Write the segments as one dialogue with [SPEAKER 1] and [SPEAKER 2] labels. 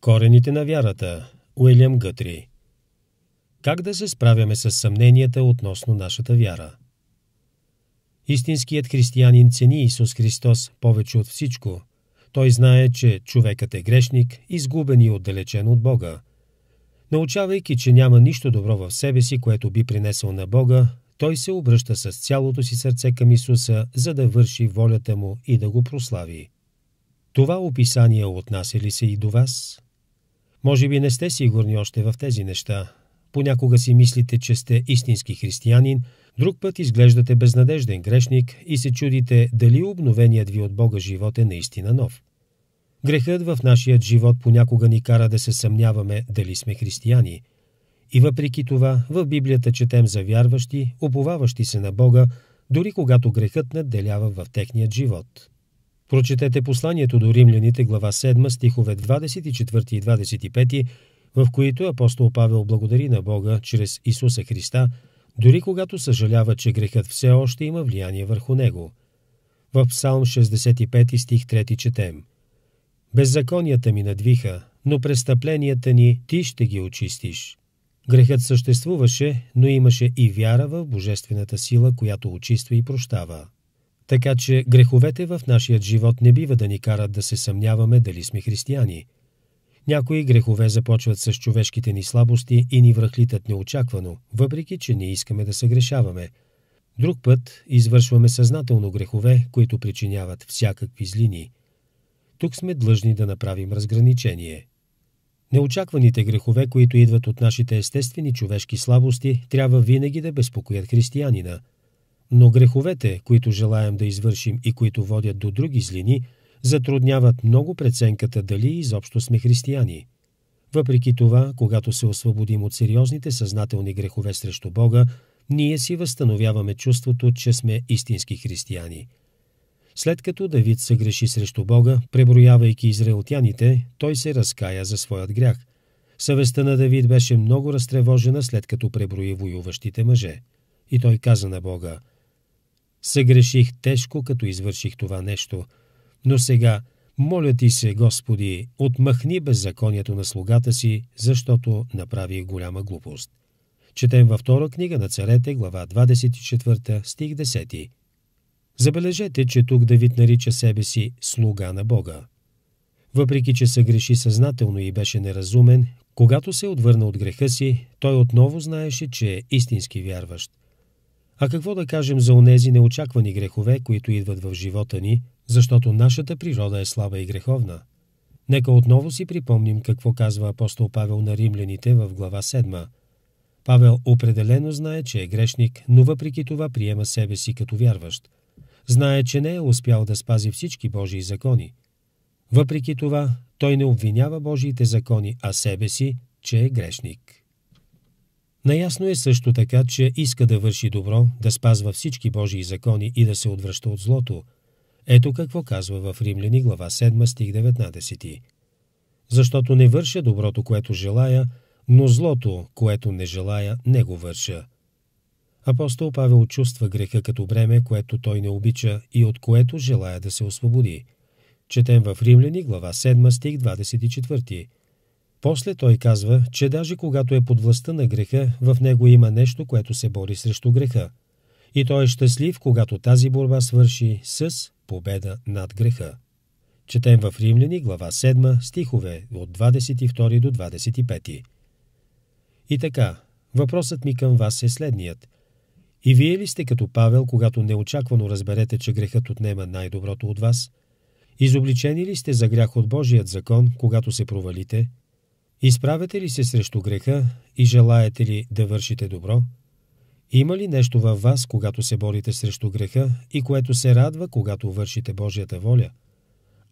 [SPEAKER 1] Корените на вярата Уилям Гътри Как да се справяме с съмненията относно нашата вяра? Истинският християнин цени Исус Христос повече от всичко. Той знае, че човекът е грешник, изгубен и отдалечен от Бога. Научавайки, че няма нищо добро в себе си, което би принесъл на Бога, той се обръща с цялото си сърце към Исуса, за да върши волята му и да го прослави. Това описание отнася ли се и до вас? Може би не сте сигурни още в тези неща. Понякога си мислите, че сте истински християнин, друг път изглеждате безнадежден грешник и се чудите дали обновеният ви от Бога живот е наистина нов. Грехът в нашият живот понякога ни кара да се съмняваме дали сме християни. И въпреки това, в Библията четем за вярващи, уповаващи се на Бога, дори когато грехът надделява в техният живот. Прочетете посланието до римляните, глава 7, стихове 24 и 25, в които апостол Павел благодари на Бога чрез Исуса Христа, дори когато съжалява, че грехът все още има влияние върху него. В Псалм 65 стих 3 четем Беззаконията ми надвиха, но престъпленията ни ти ще ги очистиш. Грехът съществуваше, но имаше и вяра в божествената сила, която очиства и прощава. Така че греховете в нашия живот не бива да ни карат да се съмняваме дали сме християни. Някои грехове започват с човешките ни слабости и ни връхлитат неочаквано, въпреки че не искаме да съгрешаваме. Друг път извършваме съзнателно грехове, които причиняват всякакви злини. Тук сме длъжни да направим разграничение. Неочакваните грехове, които идват от нашите естествени човешки слабости, трябва винаги да безпокоят християнина – но греховете, които желаем да извършим и които водят до други злини, затрудняват много преценката дали изобщо сме християни. Въпреки това, когато се освободим от сериозните съзнателни грехове срещу Бога, ние си възстановяваме чувството, че сме истински християни. След като Давид се греши срещу Бога, преброявайки израелтяните, той се разкая за своят грях. Съвестта на Давид беше много разтревожена, след като преброи воюващите мъже. И той каза на Бога, Съгреших тежко, като извърших това нещо. Но сега, моля ти се, Господи, отмахни беззаконието на слугата си, защото направих голяма глупост. Четем във втора книга на царете, глава 24, стих 10. Забележете, че тук Давид нарича себе си «слуга на Бога». Въпреки, че се греши съзнателно и беше неразумен, когато се отвърна от греха си, той отново знаеше, че е истински вярващ. А какво да кажем за онези неочаквани грехове, които идват в живота ни, защото нашата природа е слаба и греховна? Нека отново си припомним какво казва апостол Павел на римляните в глава 7. Павел определено знае, че е грешник, но въпреки това приема себе си като вярващ. Знае, че не е успял да спази всички Божии закони. Въпреки това, той не обвинява Божиите закони, а себе си, че е грешник. Наясно е също така, че иска да върши добро, да спазва всички Божии закони и да се отвръща от злото. Ето какво казва в Римляни глава 7 стих 19. Защото не върша доброто, което желая, но злото, което не желая, не го върша. Апостол Павел чувства греха като бреме, което той не обича и от което желая да се освободи. Четем в Римляни глава 7 стих 24. После той казва, че даже когато е под властта на греха, в него има нещо, което се бори срещу греха. И той е щастлив, когато тази борба свърши с победа над греха. Четем в Римляни, глава 7, стихове от 22 до 25. И така, въпросът ми към вас е следният. И вие ли сте като Павел, когато неочаквано разберете, че грехът отнема най-доброто от вас? Изобличени ли сте за грях от Божият закон, когато се провалите – Изправете ли се срещу греха и желаете ли да вършите добро? Има ли нещо във вас, когато се борите срещу греха и което се радва, когато вършите Божията воля?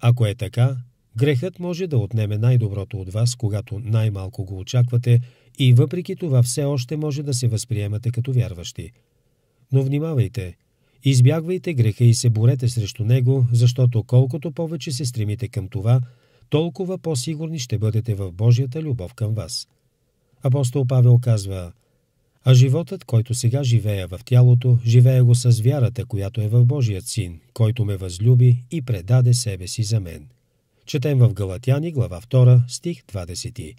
[SPEAKER 1] Ако е така, грехът може да отнеме най-доброто от вас, когато най-малко го очаквате и въпреки това все още може да се възприемате като вярващи. Но внимавайте! Избягвайте греха и се борете срещу него, защото колкото повече се стремите към това – толкова по-сигурни ще бъдете в Божията любов към вас. Апостол Павел казва, а животът, който сега живея в тялото, живея го с вярата, която е в Божият син, който ме възлюби и предаде себе си за мен. Четем в Галатяни, глава 2, стих 20.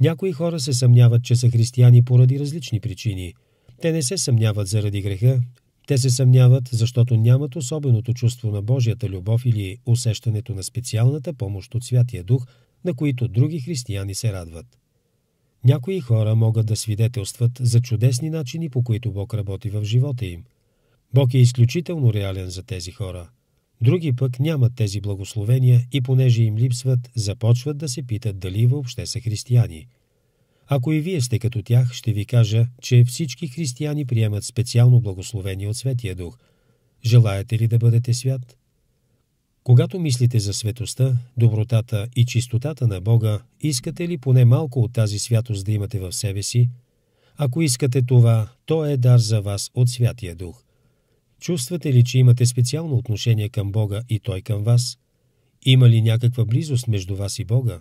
[SPEAKER 1] Някои хора се съмняват, че са християни поради различни причини. Те не се съмняват заради греха, те се съмняват, защото нямат особеното чувство на Божията любов или усещането на специалната помощ от Святия Дух, на които други християни се радват. Някои хора могат да свидетелстват за чудесни начини, по които Бог работи в живота им. Бог е изключително реален за тези хора. Други пък нямат тези благословения и понеже им липсват, започват да се питат дали въобще са християни – ако и вие сте като тях, ще ви кажа, че всички християни приемат специално благословение от Светия Дух. Желаете ли да бъдете свят? Когато мислите за светостта, добротата и чистотата на Бога, искате ли поне малко от тази святост да имате в себе си? Ако искате това, то е дар за вас от Святия Дух. Чувствате ли, че имате специално отношение към Бога и Той към вас? Има ли някаква близост между вас и Бога?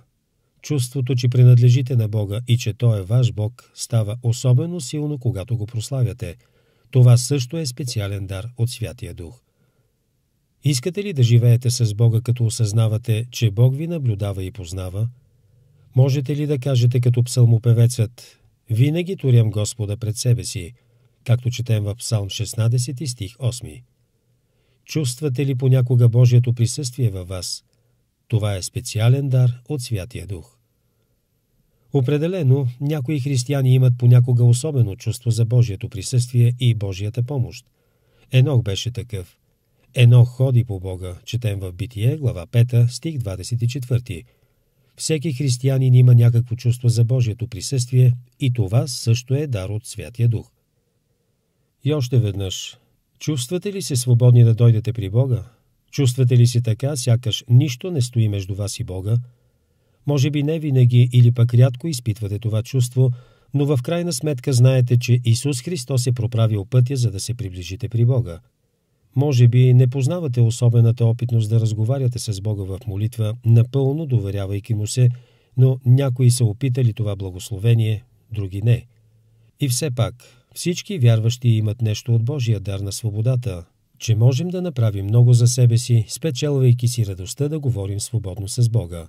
[SPEAKER 1] Чувството, че принадлежите на Бога и че Той е ваш Бог, става особено силно, когато го прославяте. Това също е специален дар от Святия Дух. Искате ли да живеете с Бога, като осъзнавате, че Бог ви наблюдава и познава? Можете ли да кажете като псалмопевецът «Винаги турям Господа пред себе си», както четем в Псалм 16 стих 8? Чувствате ли понякога Божието присъствие във вас? Това е специален дар от Святия Дух. Определено, някои християни имат понякога особено чувство за Божието присъствие и Божията помощ. Енох беше такъв. Енох ходи по Бога, четем в Битие, глава 5, стих 24. Всеки християнин има някакво чувство за Божието присъствие и това също е дар от Святия Дух. И още веднъж. Чувствате ли се свободни да дойдете при Бога? Чувствате ли се така, сякаш нищо не стои между вас и Бога – може би не винаги или пък рядко изпитвате това чувство, но в крайна сметка знаете, че Исус Христос е проправил пътя, за да се приближите при Бога. Може би не познавате особената опитност да разговаряте с Бога в молитва, напълно доверявайки му се, но някои са опитали това благословение, други не. И все пак, всички вярващи имат нещо от Божия дар на свободата, че можем да направим много за себе си, спечелвайки си радостта да говорим свободно с Бога.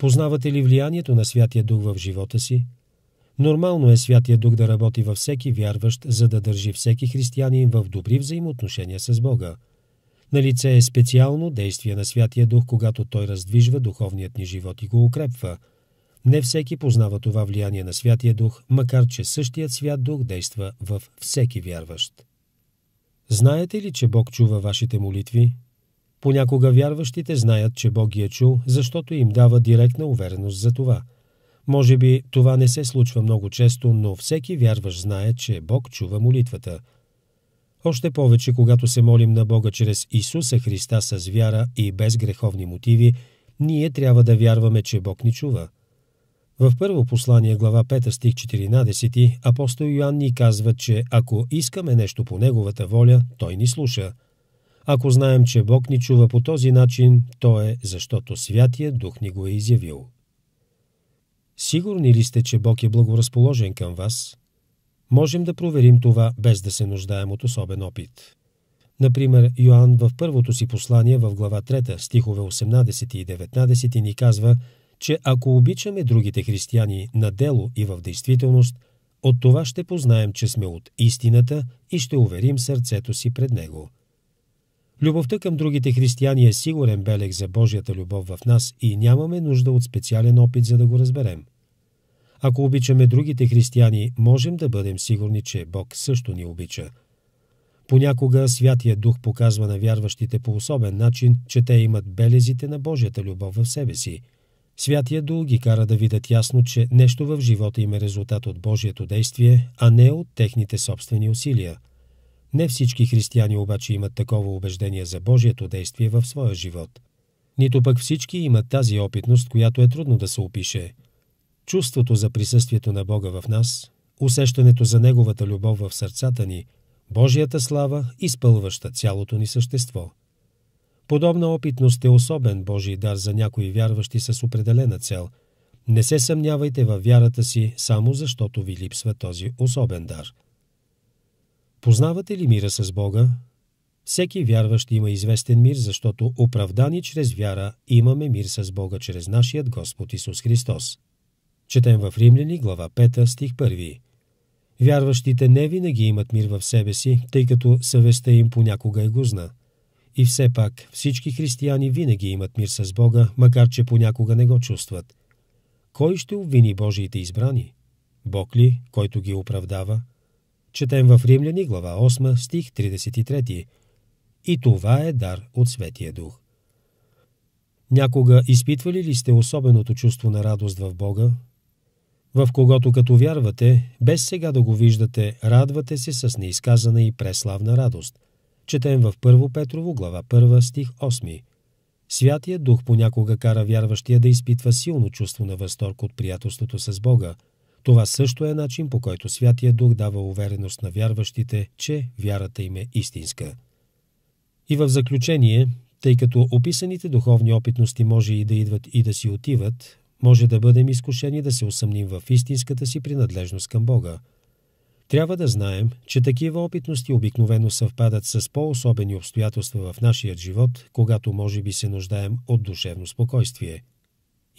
[SPEAKER 1] Познавате ли влиянието на Святия Дух в живота си? Нормално е Святия Дух да работи във всеки вярващ, за да държи всеки християнин в добри взаимоотношения с Бога. На лице е специално действие на Святия Дух, когато той раздвижва духовният ни живот и го укрепва. Не всеки познава това влияние на Святия Дух, макар че същият Свят Дух действа във всеки вярващ. Знаете ли, че Бог чува вашите молитви? Понякога вярващите знаят, че Бог ги е чул, защото им дава директна увереност за това. Може би това не се случва много често, но всеки вярващ знае, че Бог чува молитвата. Още повече, когато се молим на Бога чрез Исуса Христа с вяра и без греховни мотиви, ние трябва да вярваме, че Бог ни чува. В първо послание глава 5 стих 14 апостол Йоанн ни казва, че ако искаме нещо по неговата воля, той ни слуша – ако знаем, че Бог ни чува по този начин, то е защото Святия Дух ни го е изявил. Сигурни ли сте, че Бог е благоразположен към вас? Можем да проверим това, без да се нуждаем от особен опит. Например, Йоанн в първото си послание в глава 3, стихове 18 и 19 ни казва, че ако обичаме другите християни на дело и в действителност, от това ще познаем, че сме от истината и ще уверим сърцето си пред Него – Любовта към другите християни е сигурен белег за Божията любов в нас и нямаме нужда от специален опит, за да го разберем. Ако обичаме другите християни, можем да бъдем сигурни, че Бог също ни обича. Понякога Святия Дух показва на вярващите по особен начин, че те имат белезите на Божията любов в себе си. Святия Дух ги кара да видят ясно, че нещо в живота им е резултат от Божието действие, а не от техните собствени усилия – не всички християни обаче имат такова убеждение за Божието действие в своя живот. Нито пък всички имат тази опитност, която е трудно да се опише. Чувството за присъствието на Бога в нас, усещането за Неговата любов в сърцата ни, Божията слава, изпълваща цялото ни същество. Подобна опитност е особен Божий дар за някои вярващи с определена цел. Не се съмнявайте във вярата си, само защото ви липсва този особен дар – Познавате ли мира с Бога? Всеки вярващ има известен мир, защото оправдани чрез вяра имаме мир с Бога чрез нашият Господ Исус Христос. Четем в Римляни, глава 5, стих 1. Вярващите не винаги имат мир в себе си, тъй като съвестта им понякога е гузна. И все пак всички християни винаги имат мир с Бога, макар че понякога не го чувстват. Кой ще обвини Божиите избрани? Бог ли, който ги оправдава? Четем в Римляни, глава 8, стих 33. И това е дар от Светия Дух. Някога изпитвали ли сте особеното чувство на радост в Бога? В когото като вярвате, без сега да го виждате, радвате се с неизказана и преславна радост. Четем в 1 Петрово, глава 1, стих 8. Святия Дух понякога кара вярващия да изпитва силно чувство на възторг от приятелството с Бога – това също е начин, по който Святия Дух дава увереност на вярващите, че вярата им е истинска. И в заключение, тъй като описаните духовни опитности може и да идват и да си отиват, може да бъдем изкушени да се усъмним в истинската си принадлежност към Бога. Трябва да знаем, че такива опитности обикновено съвпадат с по-особени обстоятелства в нашия живот, когато може би се нуждаем от душевно спокойствие –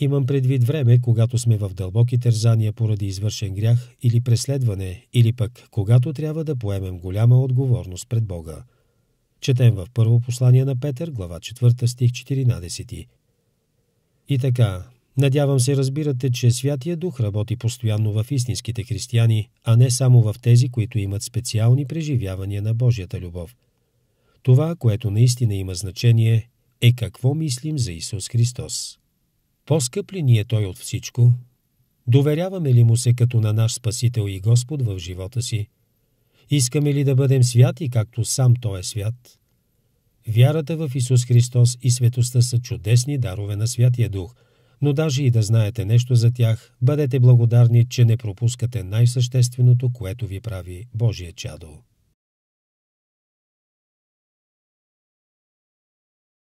[SPEAKER 1] Имам предвид време, когато сме в дълбоки тързания поради извършен грях или преследване, или пък когато трябва да поемем голяма отговорност пред Бога. Четем в първо послание на Петър, глава 4, стих 14. И така, надявам се разбирате, че Святия Дух работи постоянно в истинските християни, а не само в тези, които имат специални преживявания на Божията любов. Това, което наистина има значение, е какво мислим за Исус Христос. По-скъп ли ни е Той от всичко? Доверяваме ли Му се като на наш Спасител и Господ в живота си? Искаме ли да бъдем святи, както сам Той е свят? Вярата в Исус Христос и светостта са чудесни дарове на Святия Дух, но даже и да знаете нещо за тях, бъдете благодарни, че не пропускате най-същественото, което ви прави Божия чадо.